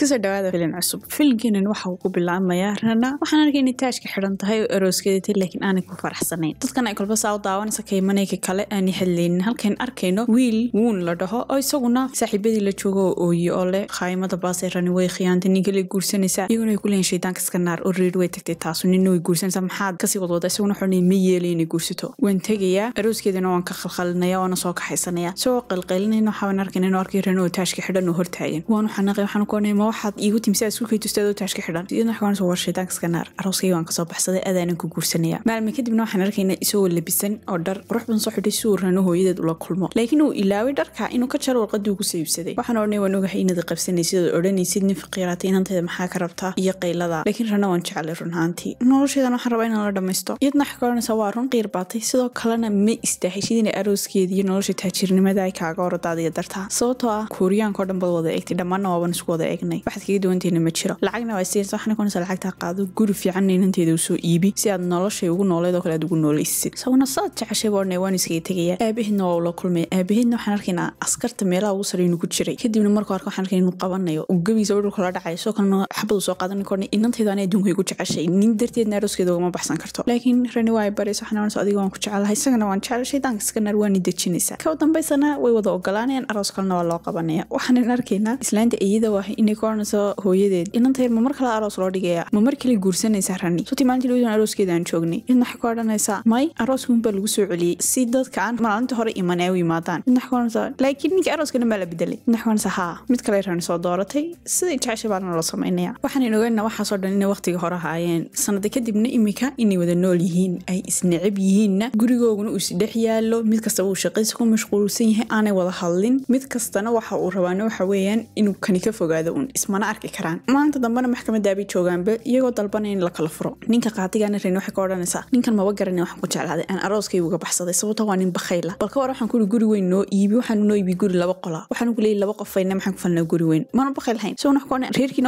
kasoo dhawaada filin cusub filmkanan waxa uu ku bilaabmayaa rana waxaan arkay inay taajka xidhan tahay oo arooskeedatay laakiin aanay ku faraxsanayn dadkan ay kolbasaa u daawanaysa kaymanayka kale aanay hadlaynin halkayn arkayno wiil wuun la dhaho oo isaguna saaxiibadii la joogo oo ooye oo leh khaaimada baasee rani way khiyaantay nin guursanaysaa iyaguna ay ku leeyihin shaydaanka iska naar oo reer way tagtay taasu ninna way guursanaysaa maxaad kasii wadwada isaguna xunay ma yeelay inay guursato waan tegayaa arooskeedana waan ka qalqalinaya waana soo kaxaysanaya isagoo qalqalinayna waxaan arkayna inuu arkay rani oo taajka xidhan oo hortaagan waan xanaaqay waxaan ku onay waxaad iigu timisa iskuukaytustaaoo taashka xidhan anaxaanso war shaydaankaska naar arooskayga waan kasoo baxsaday aadaanan ku guursanaya maalme kadibna waxaan arkayna isagoo labisan oo dhar qurux ban soo xidhay si uu rano hooyadeed ula kulmo laakiin uu ilaaway dharka inuu ka jaro warqadii ugu saibsaday waxaan odhanay waan ogahay inaad qabsanaysid ood odhanaysid nin faqiiraatay inanteeda maxaa ka rabtaa iyo qaylada laakiin rana waan jeclay runhaantii nolosheedan waxaan rabaa inaan la dhammaysto iyadna waa run qiir baatay sidoo kalena ma istaaxishid inay arooskeeda iyo nolosha taajirnimada ay kaaga oradaadaya dartaa sababtoo ah kuuriyaanka dhan bad wada eegtay dhammaanna waaban isku wada eegnay waxaad kaga duwantiina ma jiro lacagna waa siiyeysa waxaana kunas lacagtaa qaado guri fiicanna inanteeda usoo iibi si aad noloshay ugu nooleed oo kale aad ugu noolaysid sawna saad jeceshay boorne waan iskaga tegaya aabaheedna waa ula kulmay aabaheedna waxaan arkaynaa askarta meelaha ugu sare ku jiray kadibna markuu arka waxaan arkay inuu qabanayo gabiisa oo dhulka la soo kalena xabadu soo qaadan korna inanteeda anay adduunka igu jeceshay nin darteedna arooskeeda ugama baxsan karto laakiin rani waa ay baraysa adiga waan ku jecelahay isagana waan jecel shaydaanka iska naar dejinaysaa ka dambaysana way wada ogolaanayaan aroos kalena waa loo qabanaya waxaanan arkaynaa islaanta iyada waa inay koranaysa hooyadeed inanteed ma mar kale aroos loo dhigaya ma mar kale guursanaysa rani runtii maalintii dhan arooskeeda aan joognay midna waxay ku odhanaysaa may arooskun baa lagu soo celiyey si dadka aan maalinta hore iman ay u yimaadaan midna waxay ku odhanaysaa laakiin ninka arooska baa la bedelay midna waxay odhanaysaa haa mid kale rani soo dooratay siday jeceshay baana loo samaynaya waxaan inogeynaa waxaasoo dhan inay waqtiga hore ahaayeen sanada kadibna imika inay wada nool yihiin ay isnacib yihiinna gurigooguna uu isdhex yaalo mid kastaba uu shaqaysa ku mashquulsan yahay aanay wada hadlin mid kastana waxa uu rabaana waxa weeyaan inuu kani ka fogaado un ismana arki karaan maanta dambena maxkamadda abay joogaanba iyagoo dalbanaya in la furo ninka qaatigaana rayn waxay ka odhanaysaa ninkan maba garanin waxaan ku jeclaaday aan arooskayguga baxsaday sababta waa nin bakhayla bal war waxaan kuui guri weyn noo iibi waxaan noo iibi guri laba qola waxaan ku leeyay laba qofayna maxaan ku falnaa guri weyn maana bakhayl hayn isagoon wax ku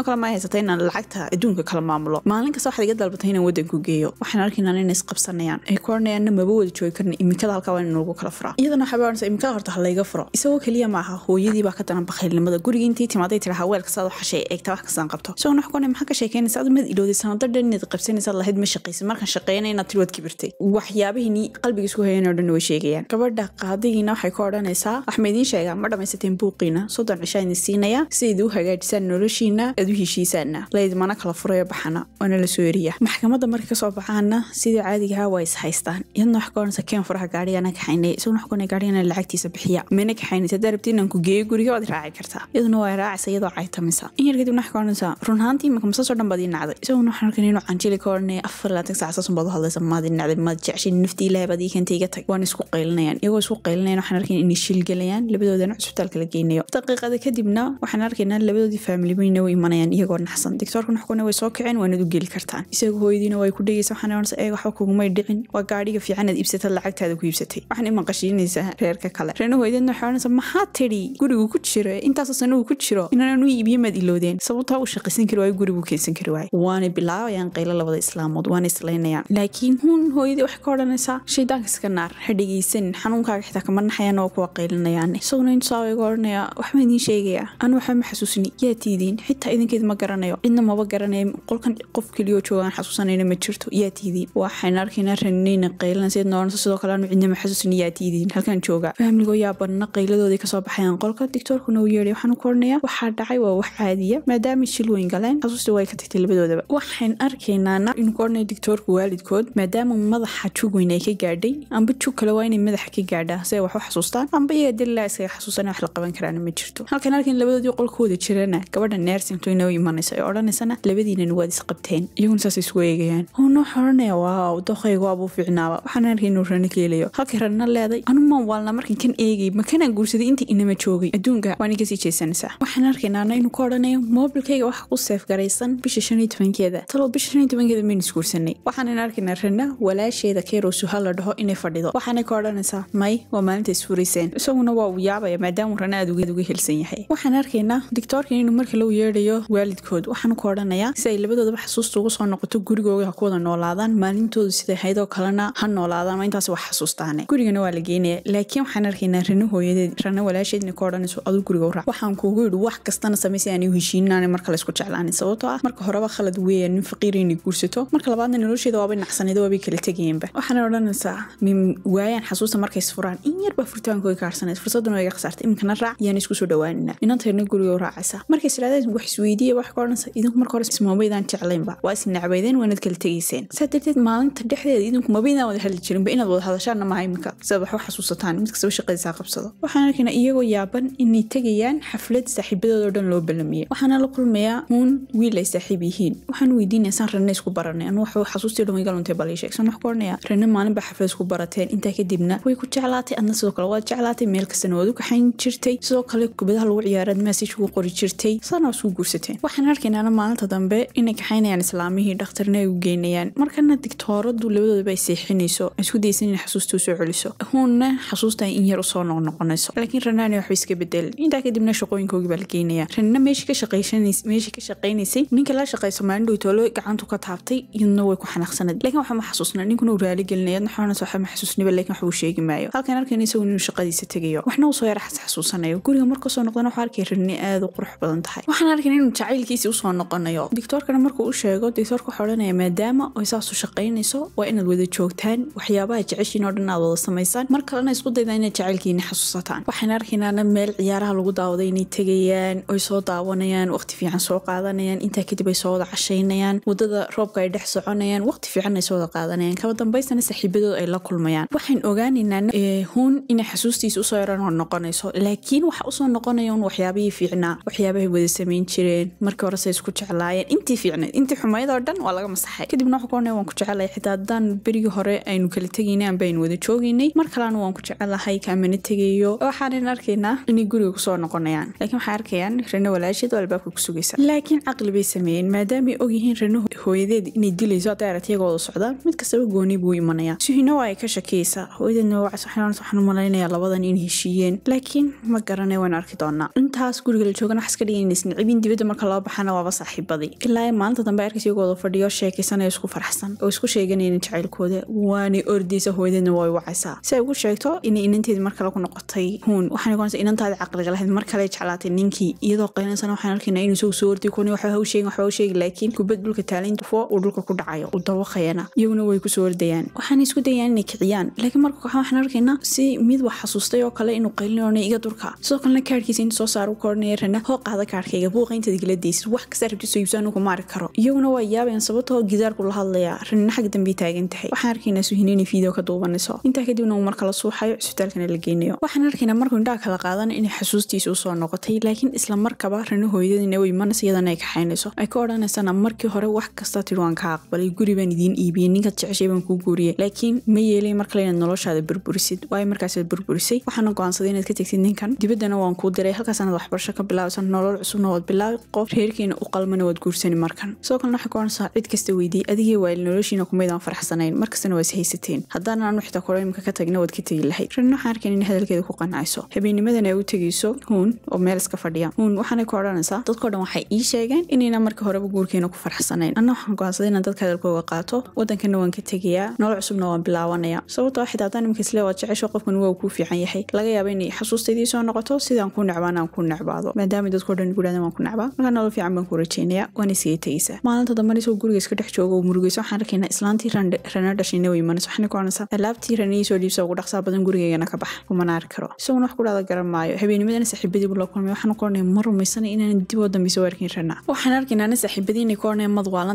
odhan kale ma haysata inaan lacagta adduunka kala maamulo maalin kasta waxaad iga dalbatay inaan waddanku geeyo waxaan arkaynaan inay isqabsanayaan ay ku odhanayaanna maba wada joogi karna iminkada halkaa waa in kala furaa iyadana waxaa ba iminkada horta ha furo isagoo keliya maaha hooyadii baa ka danan bakhaylnimada gurigii intii timaaday tidhaha weelkasaad waxashay eegta wax kastaan qabto isagoon wax kuana maxaa ka sheekeynaysa adu mad ilowday sanadadhan inaad qabsanaysaad lahayd ma shaqaysa markaan shaqeynay inaad tilwad kibirtay waxyaabihiini qalbigiisku hayanoo dhan way sheegayaan gabadha qaadigiina waxay ka odhanaysaa wax idiin sheegaa ma dhammaysateen buuqiina soddon cishaa idin siinayaa sidayd u hagaajisaan noloshiina aad u heshiisaana layd kala furayo baxana oona lasoo eriya maxkamadda marka kasoo baxaana sidii caadigaha waa is iyadna wax ka keen furaha gaarigana kaxaynay isaguna wax kuana gaarigana lacagtiisa bixiya mana kaxaynaysa darabti inaan ku geeyo guriga waad raaci kartaa iyaduna waa raacaysa iyadoo caytamisa garanaysaa in yar kadib waxaa ka odhanaysaa runhaantii imika masaasoo dhan baad ii nacday isaguna waxaan arkan inuu canjili ka odhanaya afar laatan sacsasun baad u hadlaysa maad ii nacday maad jecshay naftii ilahay baad ii keenta iga tag waan isku qaylinayaan iyagoo isku qaylinayaan waxaan arkayn inay shilgelayaan labadoodana cusbitaalka la geynayo daqiiqada kadibna waxaan arkaynaa labadoodii faamilibayna u imanayaan iyagoo naxsan doctoorkan waxkuna way soo kaceen waanad u geli kartaan isaga hooyadiina way ku dhegaysa waxaan odhanaysaa eeg waxba kugumay dhicin waa gaadhiga fiicanaad iibsatad lacagtaada ku iibsatay waxaan imaqashiinaysaa reerka kale reerna hooyadeedna waxay odhanaysaa maxaa tidhi gurigu ku jira intaasoo sanugu ku jiro inaanan u iibiyo aad iloodeen sababtaa uu shaqaysan kari waayo gurigu keensan kari waay waana bilaabayaan qaylo labada islaamood waana islaynayaan laakiin hun hooyadii waxay ka odhanaysaa shaydaankiska naar ha dhegaysan xanuunkaaga xitaa kama naxayaan oo kuwa qaylinayaan isaguna intusaawiga odhanayaa waxbaan idiin sheegayaa anu waxba xasuusini yaa tiidiin xitaa idinkeed ma garanayo cidna maba garanaya qolkan qof keliyoo joogaan xasuusanayna ma jirto yaa tiidiin waxayna arkaynaa raninayna qaylan seedna odhanto sidoo kale anu cidna ma xasuusini yaa tiidiin halkan jooga fahamligoo yaa badna kasoo baxayaan qolka digtoorkuna uu yeedhay waxaanu ku odhanayaa waxaa dhacay waa wax caadiya maadaama shil weyn galeen xasuusta way ka tagtay labadoodaba waxaan arkaynaa inu koodhnay doctoorka waalidkood maadaama madaxa jug weyn ay ka gaadhay amba jug kale waa inay madaxa ka gaadhaa si ay wax u xasuustaan amba iyaga dililaa isaga xasuusana wax la qaban karaana ma jirto halkaan arkayn labadoodii qolkooda jirana gabadha neersinto inoo imanaysa ee odhanaysana labadiinana waad isqabteen iyaguna saas isku eegayaan oo oh, noox odhanaya waaw doqayga waabuu fiicnaaba waxaan arkay inuu rana keelayo halkay rana leeday anu waalna markan kan eegay makanaan guursaday intii inama joogay adduunka waa nin kasii jeesanaysaa waxaan arkaynaa inuu ka odhanayo moobilkayga waxa ku seef garaysan bisha shaniyo tobankeeda talow bisha shaniyo tobankeeda maynu isguursanay waxaanan arkayna rana walaasheeda keyrowsu la dhaho inay fadhido waxaanay ka odhanaysaa may waa maalinta isfurayseen isaguna waa uu yaabaya maadaamuu rana aad uga helsan yahay waxaan arkaynaa doctoorkan inuu marka lagu yeedhayo waalidkood waxaanu ka odhanayaa si ay labadoodaba xasuusta ugu soo noqoto gurigooga ha ku noolaadaan maalintoodu siday haydoo kalena ha noolaadaan waa intaas wax xasuustaane gurigana waa la geenaya laakiin waxaan arkaynaa rana hooyadeed rana walaasheed inay ka odhanayso aduu guriga u raac waxaan kuugu yidhi wax kastana samaysa haniyu heshiinaana markale isku jeclaanin sababtoo ah marka horeba khalad weya nin faqiira inay guursato marka labaadna nolosheeda waabay nacsaneedo waabay kala tegayeenba waxaana odhanaysaa min waayaan xasuusta markays furaan in yarbaa furitaankoy kaarsaneed fursaduna iga khasaartay imikana raac yaan isku soo dhawaanina inanteedna gurigo raacaysa markays idhahdeen wax isweydiiya wax ka odhanaysa idinku marka hore ismamaydaan jeclaynba waa is waanad kala tegayseen saa darteed maalinta dhexdeeda idinku mabaydaan wada hadli jirinba inaad wada hadashaanna maha imika sidaad waxba xasuusataan mid kastaba shaqadiisaa qabsado waxaan arkaynaa iyagoo yaaban inay tegayaan xaflad saaxiibadooda o dhan loo balan kulamiye waxaana la kulmayaa uun wiil ay saaxiib yihiin waxaan weydiinaysan rene isku baranay anu waxuu xasuustii dhan iga bal ii sheegsan waxku odhanaya rene maalinba xaflad isku barateen intaa kadibna way ku jeclaatay adna sidoo kale waad jeclaatay meel kastana waad u kaxayn jirtay sidoo kale kubadaha lagu ciyaaraad meesage ugu qori jirtay saana isku guursateen waxaan arkaynaana maalinta dambe inay kaxaynayaan islaamihii dhakhtarna ay u geynayaan markana digtooradu labadoodaba ay seexinayso isku daysan inay xasuusta usoo celiso huunna xasuusta in yar usoo noqnoqonayso laakiin renaana waxba iska bedelin intaa kadibna shaqooyinkoogii baa la geynaya meeshii ka shaqaynaysay ninka la shaqeyso maalindhow toolo gacantu ka taabtay iyadna way ku xanaaqsanayd laakiin waxaa xasuusnaa ninkuna uu raaligelinaya xoona waxa ma xasuusniba laakiin wax uu sheegi maayo halkan arkayna isagu inuu shaqadiisa tegayo waxna uu soo yara xas xasuusanayo guriga markasoo noqdana waxuu arkay rinni aad u qurux badan tahay waxaan arkayna inuu jacaylkiisii usoo noqonayo doctoorkana markuu u sheego doctoorka wuxuu odhanaya maadaama ay saasu shaqaynayso waa inaad wada joogtaan waxyaabaha jeceshiin oo dhan aad wada samaysaan mar kalena isku daydaa inaad jacaylkiina xasuusataan waxaan arkaynana meel ciyaaraha lagu daawaday inay tegayaan ay soo daawa daawanayaan waqti fiican soo qaadanayaan intaa kadib ay soo wada cashaynayaan wadada roobka ay dhex soconayaan waqti fiican ay soo wada qaadanayaan kaba dambaystana saaxiibadooda ay la kulmayaan waxaan ogaanaynaa eh, huun inay xasuustiisa usoo yaranoo noqonayso laakiin waxa usoo noqonaya un waxyaabihii fiicnaa waxyaabahay wada samayn jireen markii horese isku jeclaayeen intii fiicnayd intii xumayd oo dhan waa laga masaxay kadibna waxaa ku ornay waan ku jecelay xitaa haddaan berigii hore aynu kala tegaynay anba aynu wada joogaynay mar kalena waan ku jecelahay kaamana tegayo waxaanan arkaynaa inay guriga kusoo noqonayaan laakiin waxaan arkayaan rene walaa macaashiyad walbaa kulkusugaysa laakiin caqli bay sameeyeen maadaamaay ogyihiin renuhu hooyadeed inay dilayso dayarad iyaga wada socda mid kastaba gooni buu imanaya suhinowa ay ka shakiyaysaa hooyadeedna waxaan umalaynaya labadan in heshiiyeen laakiin ma garanay waan arki doonaa intaas guriga la joogana xas ka dhigan inaysan cibin dibadda marka loo baxana waaba saaxiibadii ilaa maalinta dambe arkis iyagoo wada fadhiyo sheekaysanaya isku farxsan oo isku sheeganayna jacaylkooda waanay ordaysa hooyadeedna way wacaysaa si ay ugu sheegto inay inanteedi mar kale ku noqotay huun waxaan goonaysa inantaadi caqliga lahayd mar kale jeclaatay ninkii iyadoo qaynaysa markaasna waxaan arkaynaa inuu soo soo ordi waxba hawsheegin waxba hawsheegin laakiin kubad dhulka taalaynta fo uu dhulka ku dhacayo uu dawaqayana iyaguna way kusoo ordayaan waxaana isku dayaan inay kiciyaan laakiin marka kooxaan waxaan arkaynaa si mid wax xasuustay oo kale inuu qaylinona iga durka sidoo kalena kaarhkiisa inta soo saaro ku rana hoo qaada kaarhkayga buuqa intaad igala deysid wax kasta rabti soo iibso arki karo iyaguna waa yaabayan sababtoo gidaarku la hadlayaa ranina xag dambe taagan tahay waxaan arkaynaa suhinani fiideo ka duubanayso intaa kadibna uu markala suuxayo cisbitaalkana la geynayo waxaan arkaynaa markuu indhaha kala qaadan inay xasuustiisa usoo noqotay laakiin isla markaba akrino hooyadin ew imanas ay kaxaynayso ay ka odhanaysaan markii hore wax kasta tidhi waan kaa aqbalay guri baan idiin iibiyey ninkaad jeceshay baan kuu guuriyey laakiin ma yeelay markale inaad noloshaada burburisid waayo markaasaad burburisay waxaana go'aansaday inaad ka tegtid ninkan dibaddana waan kuu diray halkaas anaad waxbarasho ka bilaabaysa nolol cusubna waad bilaabi qof reerkiina u qalmana waad guursani markan sidoo kalena waxay ku odhanaysaa cid kasta weydiyey adigii waayil noloshiina kumaydaan faraxsanayn markastana waa is haysateen haddaanan anu xitaa imika ka tagna waad ka tegi lahayd rin waxaan arkayn in hadalkeeda ku qancayso habeenimadan ay u tegayso huun oo meel iska fadhiya huun waxaanay ku odhanaysaa dadkao dhan waxay ii sheegeen inayna marka horeba guurkeena ku farxsanayn anna waxaan go'aansaday inaan dadka hadalkooga qaato waddankana waan ka tegayaa nolol cusubna waan bilaawanaya sababtoo ah xitaa haddaan iminkaisle waad jecesho qofkan waa kuu fiican yahay laga yaaba inay xusuustaydii soo noqoto sidaan ku necbaana aan ku necbaado maadaama dadkao dhan igu dhahdan waan ku necbaa markaa nolol fiican baan ku rajeynayaa waana isaga tegeysaa maalinta dambanaysoo guriga iska dhex jooga oo murugeyso waxaan arkaynaa islaantii rana dhashayna way imanayso waxaana ku odhanaysaa alaabtii ranayii soo dhiibsa ugu dhaqsaa badan gurigeygana ka baxa kumana arki karo isaguna wax ku dhada garan maayo habeennimadana saaxiibadii buu la kulmay waxaan ku odhanaya ma rumaysana inaan dib oo dambe soo arkin rabnaa waxaan arkaynaa nin saaxiibadiina ku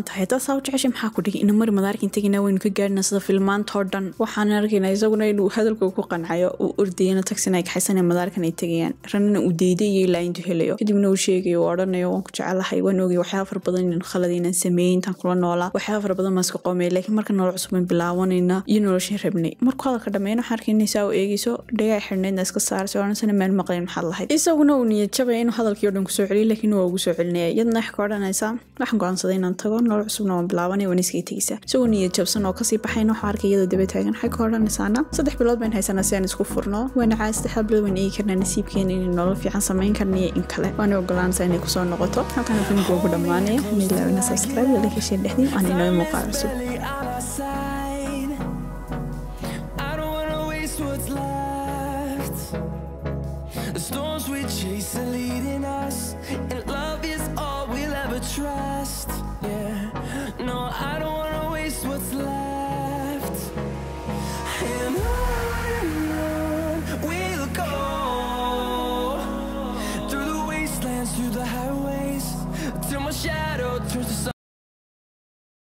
tahay taasaa u jeceshay maxaa ku dhigay ina mari madaarkin tegina waynu ka gaarina sida filmaantao dhan waxaan arkaynaa isaguna inuu hadalka ku qancayo uu ordayana tagsin ay kaxaysan madaarkan ay tegayaan ranana uu deyday iyo ilaa intuu helayo kadibna uu sheegayo uu odhanayo waan ku jecelahay waan ogay waxyaaba fara badan inaan khalad inaan sameeyey intaan kula noolaa waxyaaba fara badan baan iska laakiin marka nolol cusubaan bilaawanayna iyo noloshin rabnay markuu hadalka dhammeyn waxaan arkayna u eegeyso dhagaay xirneydna iska saarasay odhansana maan maqlayn maxaad lahayd isaguna uu niyad jabaya inuu hadalkii o dhan kusoo celiyey laakiin waa ugu soo celinaya iyadna waxay ka odhanaysaa waxaan go'aansaday inaan tago nolol cusubna waan bilaabanaya waan iskay tegaysaa isagoo niyad jabsan oo kasii baxayna waxaan arkay iyadoo daba taagan waxay ka odhanaysaana saddex bilood bayn haysana si aan isku furno waana nacaa saddexda bilood bayn karnaa nasiibkeena inay nolol fiican samayn karna in kale waana ogolaanaysaa inay kusoo noqoto halkaana filmku ugu dhammaanaya milaawina subscribe lalakasheen dhexdiin aan inoo muuqaal cusub